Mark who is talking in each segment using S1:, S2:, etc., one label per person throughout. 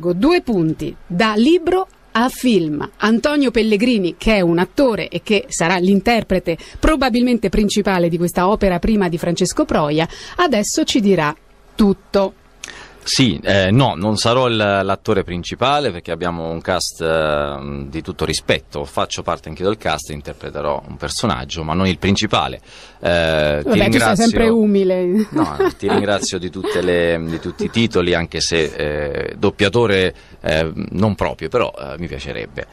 S1: Santiago, due punti, da libro a film. Antonio Pellegrini, che è un attore e che sarà l'interprete probabilmente principale di questa opera prima di Francesco Proia, adesso ci dirà tutto.
S2: Sì, eh, no, non sarò il, l'attore principale perché abbiamo un cast eh, di tutto rispetto, faccio parte anche del cast, interpreterò un personaggio, ma non il principale. Eh, Vabbè, ti ringrazio... sempre
S1: umile. No, ti
S2: ringrazio di, le, di, tutti i titoli, anche se eh, doppiatore eh, non proprio, però eh, mi piacerebbe.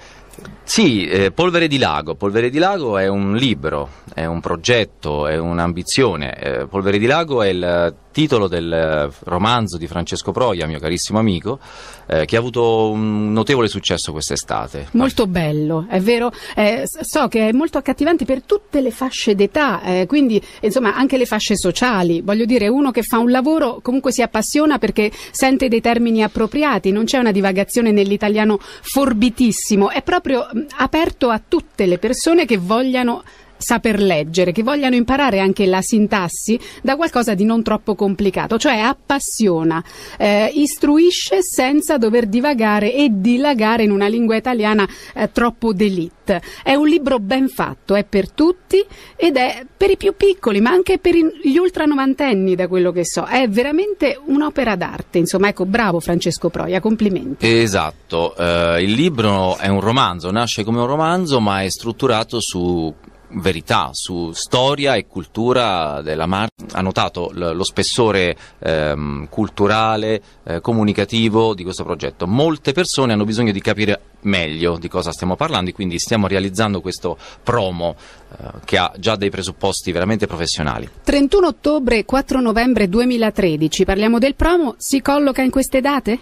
S2: Sì, eh, Polvere di Lago. Polvere di Lago è un libro, è un progetto, è un'ambizione. Eh, Polvere di Lago è il titolo del eh, romanzo di Francesco Proia, mio carissimo amico, eh, che ha avuto un notevole successo quest'estate.
S1: Molto bello, è vero, eh, so che è molto accattivante per tutte le fasce d'età, eh, quindi insomma anche le fasce sociali, voglio dire uno che fa un lavoro comunque si appassiona perché sente dei termini appropriati, non c'è una divagazione nell'italiano forbitissimo, è proprio mm, aperto a tutte le persone che vogliano saper leggere, che vogliano imparare anche la sintassi da qualcosa di non troppo complicato, cioè appassiona, eh, istruisce senza dover divagare e dilagare in una lingua italiana eh, troppo d'élite. È un libro ben fatto, è per tutti ed è per i più piccoli, ma anche per gli ultra novantenni, da quello che so. È veramente un'opera d'arte, insomma, ecco, bravo Francesco Proia, complimenti.
S2: Esatto, eh, il libro è un romanzo, nasce come un romanzo, ma è strutturato su verità su storia e cultura della Marche. Ha notato lo spessore ehm, culturale, eh, comunicativo di questo progetto. Molte persone hanno bisogno di capire meglio di cosa stiamo parlando e quindi stiamo realizzando questo promo eh, che ha già dei presupposti veramente professionali.
S1: 31 ottobre 4 novembre 2013, parliamo del promo, si colloca in queste date?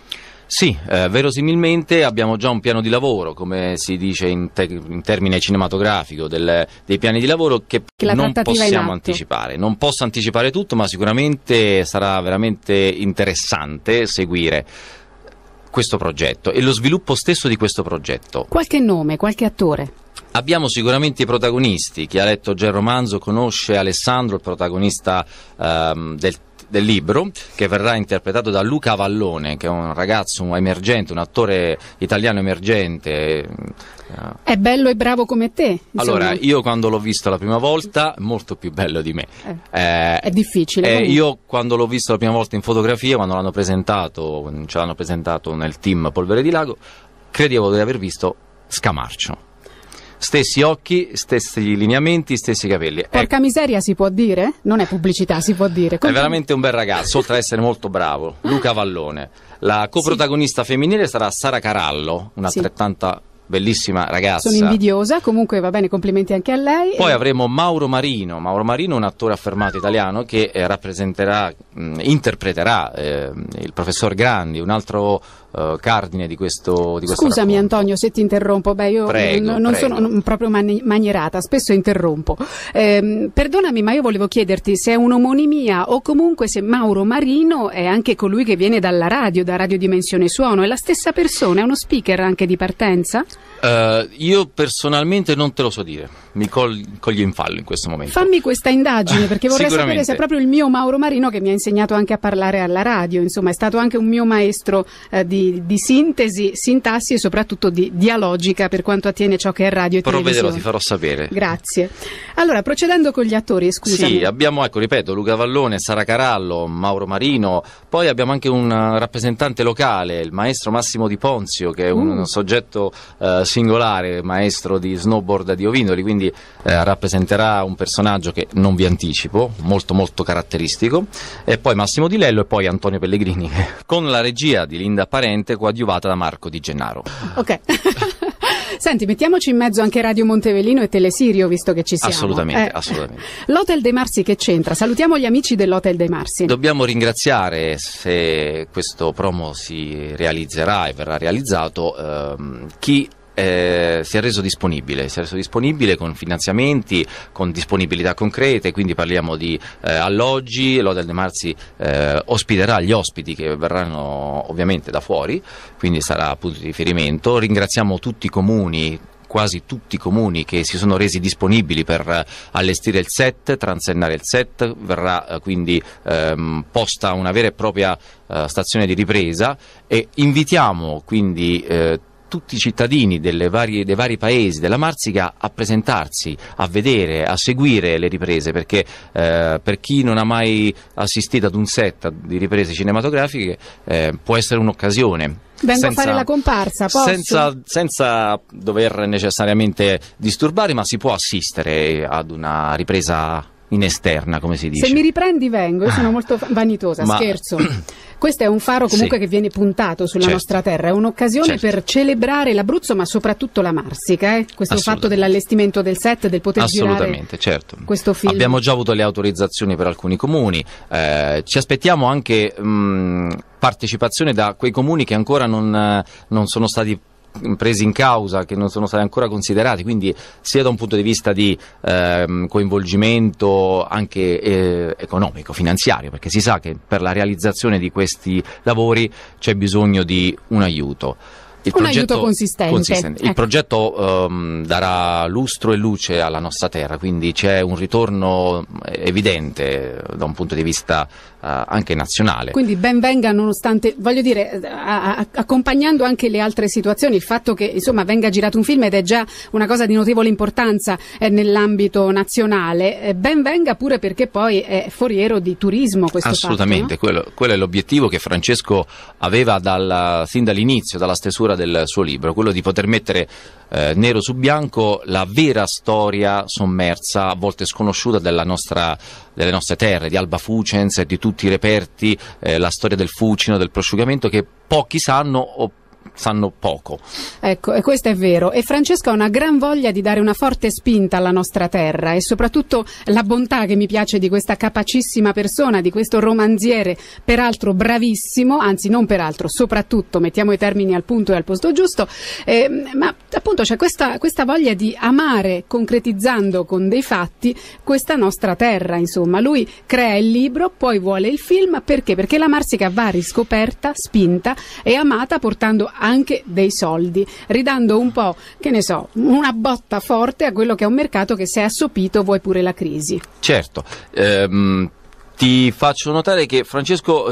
S2: Sì, eh, verosimilmente abbiamo già un piano di lavoro, come si dice in, te- in termine cinematografico, del, dei piani di lavoro che, che non possiamo anticipare. Non posso anticipare tutto, ma sicuramente sarà veramente interessante seguire questo progetto e lo sviluppo stesso di questo progetto.
S1: Qualche nome, qualche attore?
S2: Abbiamo sicuramente i protagonisti, chi ha letto già il romanzo conosce Alessandro, il protagonista ehm, del del libro che verrà interpretato da Luca Vallone, che è un ragazzo emergente, un attore italiano emergente.
S1: È bello e bravo come te.
S2: Insomma. Allora, io quando l'ho visto la prima volta, molto più bello di me. Eh, eh, è difficile. Eh, io quando l'ho visto la prima volta in fotografia, quando l'hanno presentato, ce l'hanno presentato nel team Polvere di Lago, credevo di aver visto Scamarcio Stessi occhi, stessi lineamenti, stessi capelli. Eh, Porca
S1: ecco. miseria si può dire? Non è pubblicità, si può dire. Continu- è veramente
S2: un bel ragazzo, oltre ad essere molto bravo. Luca Vallone. La coprotagonista sì. femminile sarà Sara Carallo, un'altrettanta sì bellissima ragazza. Sono
S1: invidiosa, comunque va bene, complimenti anche a lei. Poi
S2: avremo Mauro Marino, Mauro Marino un attore affermato italiano che eh, rappresenterà, mh, interpreterà eh, il professor Grandi, un altro uh, cardine di questo di Scusami
S1: racconto. Antonio se ti interrompo, beh io prego, non prego. sono proprio mani- manierata, spesso interrompo. Eh, perdonami ma io volevo chiederti se è un'omonimia o comunque se Mauro Marino è anche colui che viene dalla radio, da Radio Dimensione Suono, è la stessa persona, è uno speaker anche di partenza?
S2: Uh, io personalmente non te lo so dire mi col- coglie in fallo in questo momento. Fammi
S1: questa indagine perché vorrei sapere se è proprio il mio Mauro Marino che mi ha insegnato anche a parlare alla radio, insomma è stato anche un mio maestro eh, di, di, sintesi, sintassi e soprattutto di dialogica per quanto attiene ciò che è radio e Provvederò, televisione. Provvederò, ti farò sapere. Grazie. Allora, procedendo con gli attori, scusami. Sì,
S2: abbiamo, ecco, ripeto, Luca Vallone, Sara Carallo, Mauro Marino, poi abbiamo anche un eh, rappresentante locale, il maestro Massimo Di Ponzio, che è un mm. soggetto eh, singolare, maestro di snowboard di Ovindoli, quindi eh, rappresenterà un personaggio che non vi anticipo, molto molto caratteristico, e poi Massimo Di Lello e poi Antonio Pellegrini, con la regia di Linda Parente coadiuvata da Marco Di Gennaro.
S1: Ok. Senti, mettiamoci in mezzo anche Radio Montevelino e Telesirio, visto che ci siamo. Assolutamente, eh. assolutamente. L'Hotel dei Marsi che c'entra? Salutiamo gli amici dell'Hotel dei Marsi.
S2: Dobbiamo ringraziare, se questo promo si realizzerà e verrà realizzato, ehm, chi eh, si è reso disponibile, si è reso disponibile con finanziamenti, con disponibilità concrete, quindi parliamo di eh, alloggi, l'Odel De Marzi eh, ospiterà gli ospiti che verranno ovviamente da fuori, quindi sarà punto di riferimento. Ringraziamo tutti i comuni quasi tutti i comuni che si sono resi disponibili per eh, allestire il set, transennare il set, verrà eh, quindi ehm, posta una vera e propria eh, stazione di ripresa e invitiamo quindi eh, tutti i cittadini varie, dei vari paesi della Marsica a presentarsi, a vedere, a seguire le riprese, perché eh, per chi non ha mai assistito ad un set di riprese cinematografiche eh, può essere un'occasione. Vengo senza, a fare la
S1: comparsa, senza,
S2: senza, dover necessariamente disturbare, ma si può assistere ad una ripresa in esterna, come si dice. Se
S1: mi riprendi vengo, io sono ah. molto vanitosa, Ma... scherzo. Questo è un faro comunque sì. che viene puntato sulla certo. nostra terra, è un'occasione certo. per celebrare l'Abruzzo ma soprattutto la Marsica, eh? questo fatto dell'allestimento del set, del poter Assolutamente,
S2: certo. questo film. Abbiamo già avuto le autorizzazioni per alcuni comuni, eh, ci aspettiamo anche mh, mm, partecipazione da quei comuni che ancora non, eh, non sono stati presi in causa che non sono stati ancora considerati, quindi sia da un punto di vista di ehm, coinvolgimento anche eh, economico, finanziario, perché si sa che per la realizzazione di questi lavori c'è bisogno di un aiuto. Il un aiuto consistente. consistente. Il ecco. progetto um, darà lustro e luce alla nostra terra, quindi c'è un ritorno ehm, evidente eh, da un punto di vista eh, anche nazionale.
S1: Quindi ben venga nonostante, voglio dire, eh, a, a, accompagnando anche le altre situazioni, il fatto che insomma venga girato un film ed è già una cosa di notevole importanza eh, nell'ambito nazionale, eh, ben venga pure perché poi è foriero di turismo questo Assolutamente,
S2: fatto, no? quello, quello, è l'obiettivo che Francesco aveva dal, sin dall'inizio, dalla stesura del suo libro, quello di poter mettere eh, nero su bianco la vera storia sommersa, a volte sconosciuta, della nostra delle nostre terre, di Alba Fucens e di tutti i reperti, eh, la storia del fucino, del prosciugamento che pochi sanno o sanno poco.
S1: Ecco, e questo è vero. E Francesco ha una gran voglia di dare una forte spinta alla nostra terra e soprattutto la bontà che mi piace di questa capacissima persona, di questo romanziere, peraltro bravissimo, anzi non peraltro, soprattutto, mettiamo i termini al punto e al posto giusto, eh, ma appunto c'è questa, questa voglia di amare, concretizzando con dei fatti, questa nostra terra, insomma. Lui crea il libro, poi vuole il film, perché? Perché la Marsica va riscoperta, spinta e amata portando anche dei soldi, ridando un po', che ne so, una botta forte a quello che è un mercato che se è assopito vuoi pure la crisi.
S2: Certo, ehm, ti faccio notare che Francesco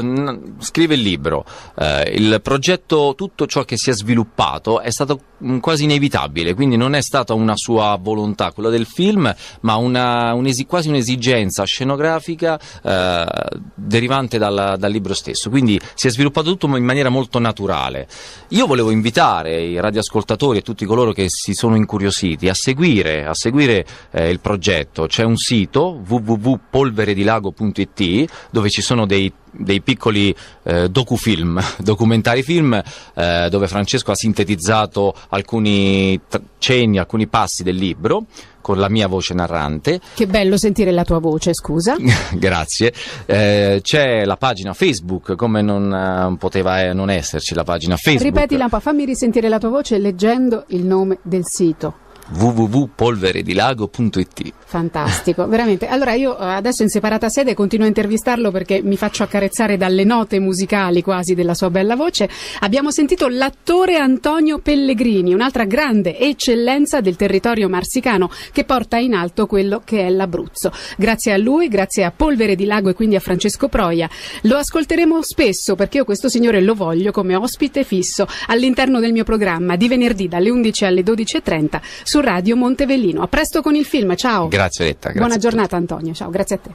S2: scrive il libro. Eh, il progetto, tutto ciò che si è sviluppato è stato mm, quasi inevitabile, quindi non è stata una sua volontà quella del film, ma una, un'esi- quasi un'esigenza scenografica eh, derivante dal, dal, libro stesso. Quindi si è sviluppato tutto in maniera molto naturale. Io volevo invitare i radioascoltatori e tutti coloro che si sono incuriositi a seguire, a seguire eh, il progetto. C'è un sito www.polveredilago.it TNT, dove ci sono dei, dei piccoli eh, docufilm, documentari film, eh, dove Francesco ha sintetizzato alcuni cenni, alcuni passi del libro con la mia voce narrante.
S1: Che bello sentire la tua voce, scusa.
S2: Grazie. Eh, c'è la pagina Facebook, come non eh, poteva eh, non esserci la pagina Facebook. Ripeti,
S1: Lampa, fammi risentire la tua voce leggendo il nome del sito
S2: www.polveredilago.it.
S1: Fantastico, veramente. Allora io eh, adesso in separata sede continuo a intervistarlo perché mi faccio accarezzare dalle note musicali quasi della sua bella voce. Abbiamo sentito l'attore Antonio Pellegrini, un'altra grande eccellenza del territorio marsicano che porta in alto quello che è l'Abruzzo. Grazie a lui, grazie a Polvere di Lago e quindi a Francesco Proia. Lo ascolteremo spesso perché io questo signore lo voglio come ospite fisso all'interno del mio programma di venerdì dalle 11 alle 12.30 su Radio Montevellino. A presto con il film, ciao.
S2: Grazie Letta. Grazie Buona
S1: giornata Antonio, ciao, grazie a te.